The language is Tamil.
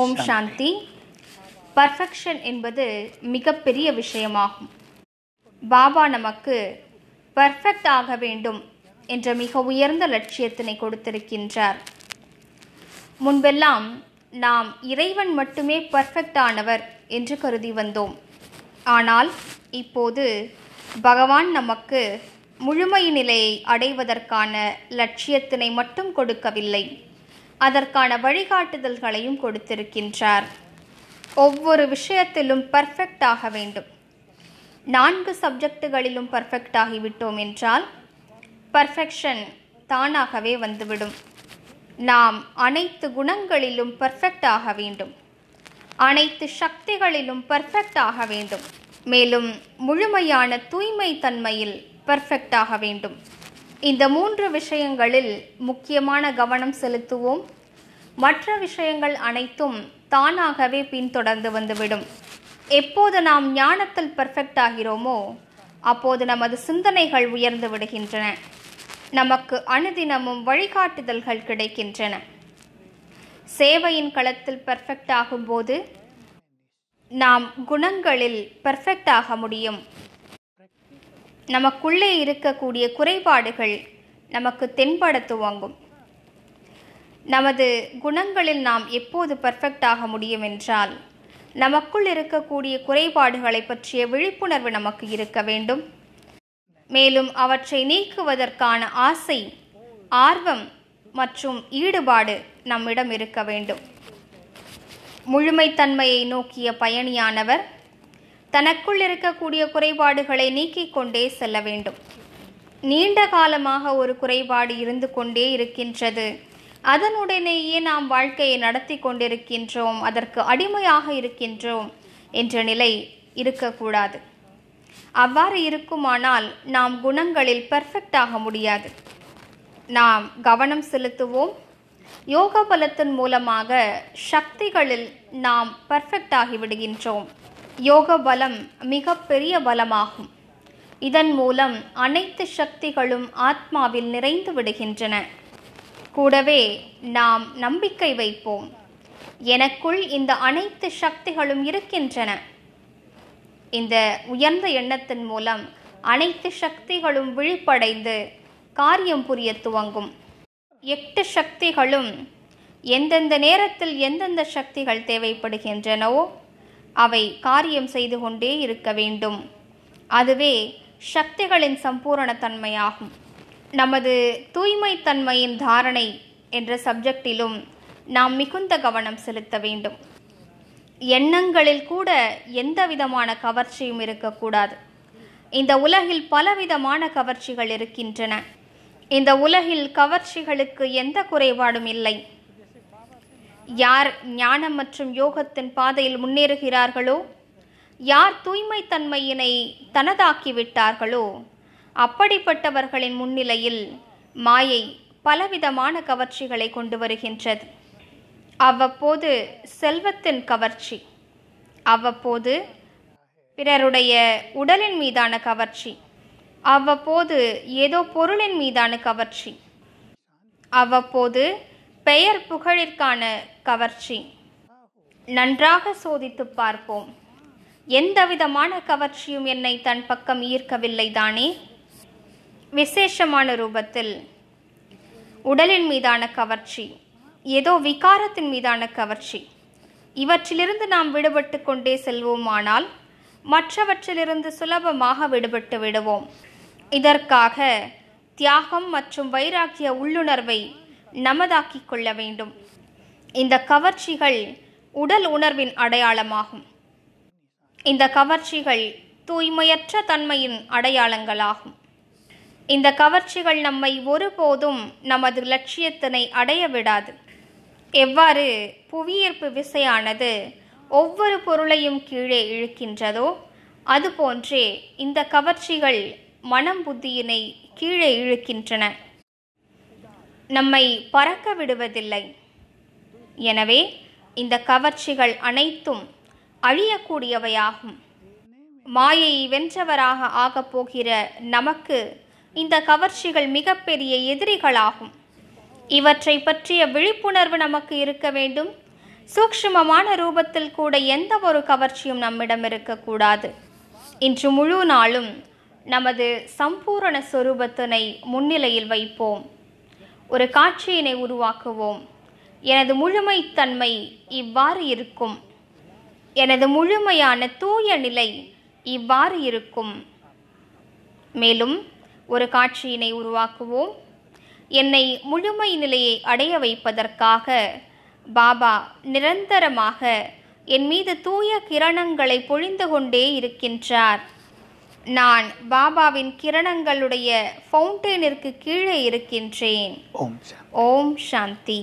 ஓம் சாந்தி பர்ஃபெக்ஷன் என்பது மிகப்பெரிய விஷயமாகும் பாபா நமக்கு பர்ஃபெக்ட் ஆக வேண்டும் என்ற மிக உயர்ந்த லட்சியத்தினை கொடுத்திருக்கின்றார் முன்பெல்லாம் நாம் இறைவன் மட்டுமே பர்ஃபெக்ட் ஆனவர் என்று கருதி வந்தோம் ஆனால் இப்போது பகவான் நமக்கு முழுமை நிலையை அடைவதற்கான லட்சியத்தினை மட்டும் கொடுக்கவில்லை அதற்கான வழிகாட்டுதல்களையும் கொடுத்திருக்கின்றார் ஒவ்வொரு விஷயத்திலும் பர்ஃபெக்ட் ஆக வேண்டும் நான்கு சப்ஜெக்டுகளிலும் பர்ஃபெக்ட் ஆகிவிட்டோம் என்றால் பர்ஃபெக்ஷன் தானாகவே வந்துவிடும் நாம் அனைத்து குணங்களிலும் பர்ஃபெக்ட் ஆக வேண்டும் அனைத்து சக்திகளிலும் பர்ஃபெக்ட் ஆக வேண்டும் மேலும் முழுமையான தூய்மை தன்மையில் பர்ஃபெக்ட் ஆக வேண்டும் இந்த மூன்று விஷயங்களில் முக்கியமான கவனம் செலுத்துவோம் மற்ற விஷயங்கள் அனைத்தும் தானாகவே பின்தொடர்ந்து வந்துவிடும் எப்போது நாம் ஞானத்தில் பெர்ஃபெக்ட் ஆகிறோமோ அப்போது நமது சிந்தனைகள் உயர்ந்து விடுகின்றன நமக்கு அனுதினமும் வழிகாட்டுதல்கள் கிடைக்கின்றன சேவையின் களத்தில் பர்ஃபெக்ட் ஆகும்போது நாம் குணங்களில் பெர்ஃபெக்ட் ஆக முடியும் நமக்குள்ளே இருக்கக்கூடிய குறைபாடுகள் நமக்கு தென்பட துவங்கும் நமது குணங்களில் நாம் எப்போது பர்ஃபெக்ட் ஆக முடியும் என்றால் நமக்குள் இருக்கக்கூடிய குறைபாடுகளை பற்றிய விழிப்புணர்வு நமக்கு இருக்க வேண்டும் மேலும் அவற்றை நீக்குவதற்கான ஆசை ஆர்வம் மற்றும் ஈடுபாடு நம்மிடம் இருக்க வேண்டும் முழுமைத்தன்மையை நோக்கிய பயணியானவர் தனக்குள் இருக்கக்கூடிய குறைபாடுகளை நீக்கிக் கொண்டே செல்ல வேண்டும் நீண்ட காலமாக ஒரு குறைபாடு இருந்து கொண்டே இருக்கின்றது அதனுடனேயே நாம் வாழ்க்கையை நடத்தி கொண்டிருக்கின்றோம் அதற்கு அடிமையாக இருக்கின்றோம் என்ற நிலை இருக்கக்கூடாது அவ்வாறு இருக்குமானால் நாம் குணங்களில் பெர்ஃபெக்ட் ஆக முடியாது நாம் கவனம் செலுத்துவோம் யோக பலத்தின் மூலமாக சக்திகளில் நாம் பர்ஃபெக்ட் ஆகிவிடுகின்றோம் யோக பலம் மிகப்பெரிய பலமாகும் இதன் மூலம் அனைத்து சக்திகளும் ஆத்மாவில் நிறைந்து விடுகின்றன கூடவே நாம் நம்பிக்கை வைப்போம் எனக்குள் இந்த அனைத்து சக்திகளும் இருக்கின்றன இந்த உயர்ந்த எண்ணத்தின் மூலம் அனைத்து சக்திகளும் விழிப்படைந்து காரியம் புரிய துவங்கும் எட்டு சக்திகளும் எந்தெந்த நேரத்தில் எந்தெந்த சக்திகள் தேவைப்படுகின்றனவோ அவை காரியம் செய்து கொண்டே இருக்க வேண்டும் அதுவே சக்திகளின் சம்பூரண தன்மையாகும் நமது தூய்மைத்தன்மையின் தாரணை என்ற சப்ஜெக்டிலும் நாம் மிகுந்த கவனம் செலுத்த வேண்டும் எண்ணங்களில் கூட எந்த விதமான கவர்ச்சியும் இருக்கக்கூடாது இந்த உலகில் பலவிதமான கவர்ச்சிகள் இருக்கின்றன இந்த உலகில் கவர்ச்சிகளுக்கு எந்த குறைபாடும் இல்லை யார் ஞானம் மற்றும் யோகத்தின் பாதையில் முன்னேறுகிறார்களோ யார் தூய்மை தன்மையினை தனதாக்கிவிட்டார்களோ அப்படிப்பட்டவர்களின் முன்னிலையில் மாயை பலவிதமான கவர்ச்சிகளை கொண்டு வருகின்றது அவ்வப்போது செல்வத்தின் கவர்ச்சி அவ்வப்போது பிறருடைய உடலின் மீதான கவர்ச்சி அவ்வப்போது ஏதோ பொருளின் மீதான கவர்ச்சி அவ்வப்போது பெயர் புகழிற்கான கவர்ச்சி நன்றாக சோதித்து பார்ப்போம் எந்தவிதமான கவர்ச்சியும் என்னை தன் பக்கம் ஈர்க்கவில்லை தானே விசேஷமான ரூபத்தில் உடலின் மீதான கவர்ச்சி ஏதோ விகாரத்தின் மீதான கவர்ச்சி இவற்றிலிருந்து நாம் விடுபட்டு கொண்டே செல்வோமானால் மற்றவற்றிலிருந்து சுலபமாக விடுபட்டு விடுவோம் இதற்காக தியாகம் மற்றும் வைராக்கிய உள்ளுணர்வை நமதாக்கிக் கொள்ள வேண்டும் இந்த கவர்ச்சிகள் உடல் உணர்வின் அடையாளமாகும் இந்த கவர்ச்சிகள் தூய்மையற்ற தன்மையின் அடையாளங்களாகும் இந்த கவர்ச்சிகள் நம்மை ஒருபோதும் நமது லட்சியத்தினை அடைய விடாது எவ்வாறு புவியீர்ப்பு விசையானது ஒவ்வொரு பொருளையும் கீழே இழுக்கின்றதோ அதுபோன்றே இந்த கவர்ச்சிகள் மனம் புத்தியினை கீழே இழுக்கின்றன நம்மை பறக்க விடுவதில்லை எனவே இந்த கவர்ச்சிகள் அனைத்தும் அழியக்கூடியவையாகும் மாயை வென்றவராக ஆகப் போகிற நமக்கு இந்த கவர்ச்சிகள் மிகப்பெரிய எதிரிகளாகும் இவற்றை பற்றிய விழிப்புணர்வு நமக்கு இருக்க வேண்டும் சூக்ஷ்மமான ரூபத்தில் கூட எந்த ஒரு கவர்ச்சியும் நம்மிடம் இருக்கக்கூடாது இன்று முழு நாளும் நமது சம்பூரண சொரூபத்தினை முன்னிலையில் வைப்போம் ஒரு காட்சியினை உருவாக்குவோம் எனது முழுமைத்தன்மை இவ்வாறு இருக்கும் எனது முழுமையான தூய நிலை இவ்வாறு இருக்கும் மேலும் ஒரு காட்சியினை உருவாக்குவோம் என்னை முழுமை நிலையை அடைய வைப்பதற்காக பாபா நிரந்தரமாக என் மீது தூய கிரணங்களை பொழிந்து கொண்டே இருக்கின்றார் நான் பாபாவின் கிரணங்களுடைய ஃபவுண்டனிற்கு கீழே இருக்கின்றேன் ஓம் சாந்தி